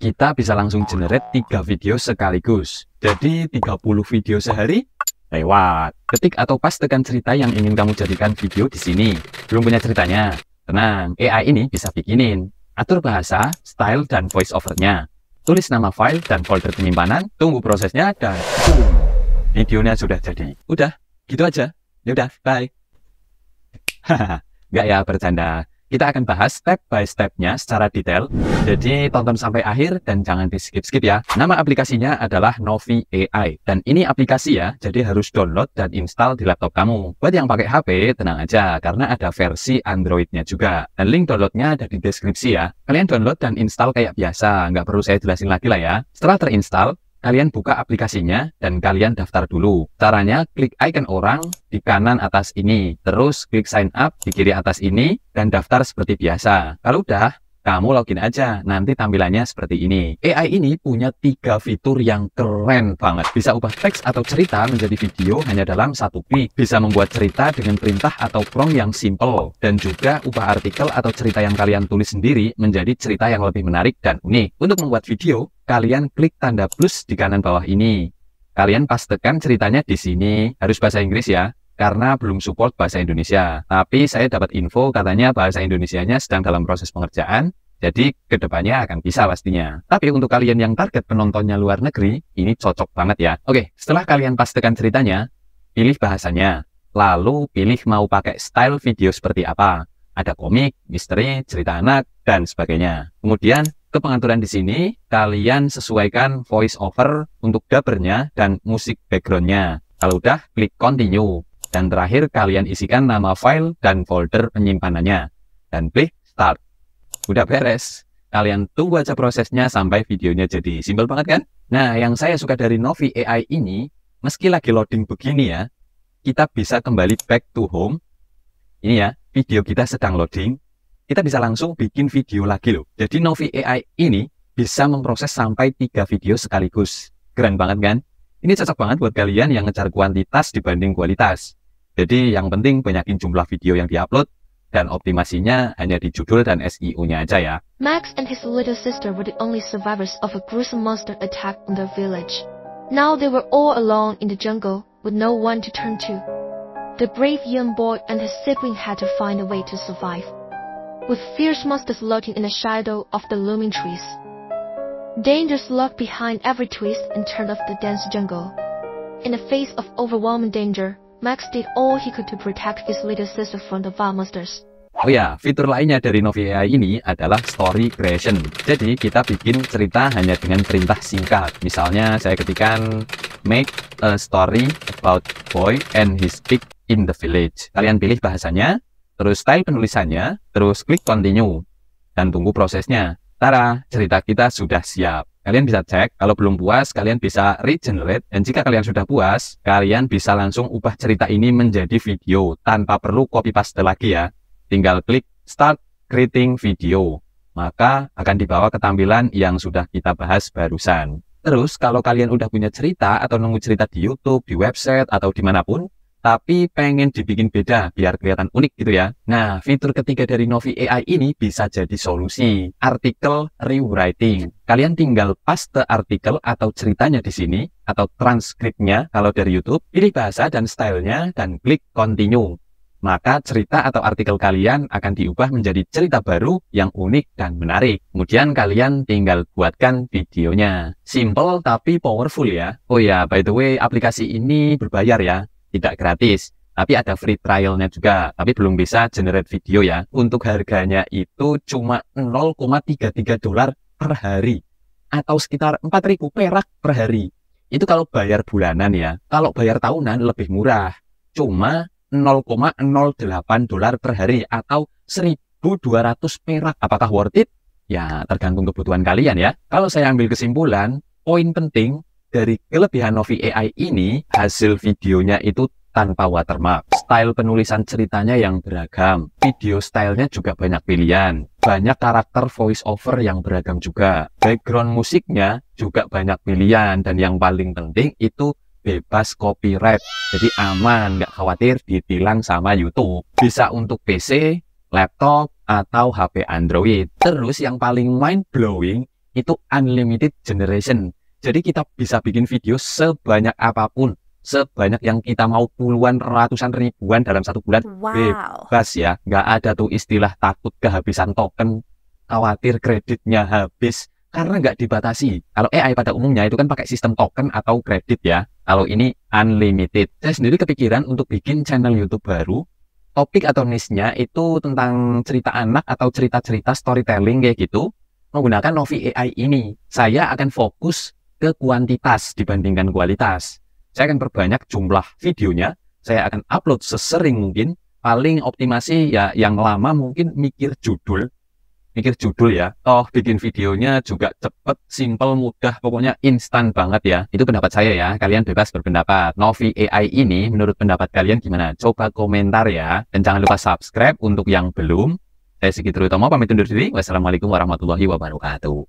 kita bisa langsung generate 3 video sekaligus. Jadi 30 video sehari lewat. Ketik atau pas tekan cerita yang ingin kamu jadikan video di sini. Belum punya ceritanya? Tenang, AI ini bisa bikinin. Atur bahasa, style, dan voice overnya. Tulis nama file dan folder penyimpanan, tunggu prosesnya, dan boom. Videonya sudah jadi. Udah, gitu aja. Yaudah, bye. Hahaha, nggak ya bercanda. Kita akan bahas step by stepnya secara detail. Jadi tonton sampai akhir dan jangan di skip-skip ya. Nama aplikasinya adalah Novi AI. Dan ini aplikasi ya, jadi harus download dan install di laptop kamu. Buat yang pakai HP, tenang aja karena ada versi Androidnya juga. Dan link downloadnya ada di deskripsi ya. Kalian download dan install kayak biasa, nggak perlu saya jelasin lagi lah ya. Setelah terinstall, Kalian buka aplikasinya dan kalian daftar dulu. Caranya klik icon orang di kanan atas ini, terus klik sign up di kiri atas ini, dan daftar seperti biasa. Kalau udah, kamu login aja, nanti tampilannya seperti ini. AI ini punya tiga fitur yang keren banget. Bisa ubah teks atau cerita menjadi video hanya dalam satu klik. Bisa membuat cerita dengan perintah atau prompt yang simple. Dan juga ubah artikel atau cerita yang kalian tulis sendiri menjadi cerita yang lebih menarik dan unik. Untuk membuat video, kalian klik tanda plus di kanan bawah ini. Kalian pastikan ceritanya di sini. Harus bahasa Inggris ya karena belum support bahasa Indonesia. Tapi saya dapat info katanya bahasa Indonesianya sedang dalam proses pengerjaan, jadi kedepannya akan bisa pastinya. Tapi untuk kalian yang target penontonnya luar negeri, ini cocok banget ya. Oke, setelah kalian pastikan ceritanya, pilih bahasanya. Lalu pilih mau pakai style video seperti apa. Ada komik, misteri, cerita anak, dan sebagainya. Kemudian ke pengaturan di sini, kalian sesuaikan voice over untuk dubbernya dan musik backgroundnya. Kalau udah, klik continue. Dan terakhir, kalian isikan nama file dan folder penyimpanannya. Dan klik Start. Udah beres. Kalian tunggu aja prosesnya sampai videonya jadi simpel banget kan? Nah, yang saya suka dari Novi AI ini, meski lagi loading begini ya, kita bisa kembali back to home. Ini ya, video kita sedang loading. Kita bisa langsung bikin video lagi loh. Jadi Novi AI ini bisa memproses sampai tiga video sekaligus. Keren banget kan? Ini cocok banget buat kalian yang ngejar kuantitas dibanding kualitas. Jadi yang penting banyakin jumlah video yang diupload dan optimasinya hanya di judul dan SEO-nya aja ya. Max and his little sister were the only survivors of a gruesome monster attack on their village. Now they were all alone in the jungle with no one to turn to. The brave young boy and his sibling had to find a way to survive. With fierce monsters lurking in the shadow of the looming trees. Dangers lurked behind every twist and turn of the dense jungle. In the face of overwhelming danger, Max did all he could to protect his little sister from the Varmasters. Oh ya, fitur lainnya dari Novi AI ini adalah story creation. Jadi kita bikin cerita hanya dengan perintah singkat. Misalnya saya ketikkan make a story about boy and his pig in the village. Kalian pilih bahasanya, terus style penulisannya, terus klik continue dan tunggu prosesnya. Tara, cerita kita sudah siap. Kalian bisa cek, kalau belum puas, kalian bisa regenerate, dan jika kalian sudah puas, kalian bisa langsung ubah cerita ini menjadi video, tanpa perlu copy paste lagi ya. Tinggal klik Start Creating Video, maka akan dibawa ke tampilan yang sudah kita bahas barusan. Terus, kalau kalian udah punya cerita atau nunggu cerita di YouTube, di website, atau dimanapun, tapi pengen dibikin beda biar kelihatan unik gitu ya. Nah, fitur ketiga dari Novi AI ini bisa jadi solusi. Artikel rewriting. Kalian tinggal paste artikel atau ceritanya di sini, atau transkripnya kalau dari YouTube, pilih bahasa dan stylenya, dan klik continue. Maka cerita atau artikel kalian akan diubah menjadi cerita baru yang unik dan menarik. Kemudian kalian tinggal buatkan videonya. Simple tapi powerful ya. Oh ya, by the way, aplikasi ini berbayar ya tidak gratis tapi ada free trialnya juga tapi belum bisa generate video ya untuk harganya itu cuma 0,33 dolar per hari atau sekitar 4000 perak per hari itu kalau bayar bulanan ya kalau bayar tahunan lebih murah cuma 0,08 dolar per hari atau 1200 perak apakah worth it ya tergantung kebutuhan kalian ya kalau saya ambil kesimpulan poin penting dari kelebihan Novi AI ini, hasil videonya itu tanpa watermark. Style penulisan ceritanya yang beragam. Video stylenya juga banyak pilihan. Banyak karakter voice over yang beragam juga. Background musiknya juga banyak pilihan. Dan yang paling penting itu bebas copyright. Jadi aman, nggak khawatir ditilang sama YouTube. Bisa untuk PC, laptop, atau HP Android. Terus yang paling mind blowing itu unlimited generation jadi kita bisa bikin video sebanyak apapun, sebanyak yang kita mau puluhan, ratusan, ribuan dalam satu bulan. Wow. Bebas ya, nggak ada tuh istilah takut kehabisan token, khawatir kreditnya habis, karena nggak dibatasi. Kalau AI pada umumnya itu kan pakai sistem token atau kredit ya. Kalau ini unlimited. Saya sendiri kepikiran untuk bikin channel YouTube baru topik atau niche-nya itu tentang cerita anak atau cerita-cerita storytelling kayak gitu menggunakan Novi AI ini. Saya akan fokus ke kuantitas dibandingkan kualitas. Saya akan perbanyak jumlah videonya, saya akan upload sesering mungkin, paling optimasi ya yang lama mungkin mikir judul, mikir judul ya, toh bikin videonya juga cepet, simple, mudah, pokoknya instan banget ya. Itu pendapat saya ya, kalian bebas berpendapat. Novi AI ini menurut pendapat kalian gimana? Coba komentar ya, dan jangan lupa subscribe untuk yang belum. Saya Sigit Rutomo, pamit undur diri. Wassalamualaikum warahmatullahi wabarakatuh.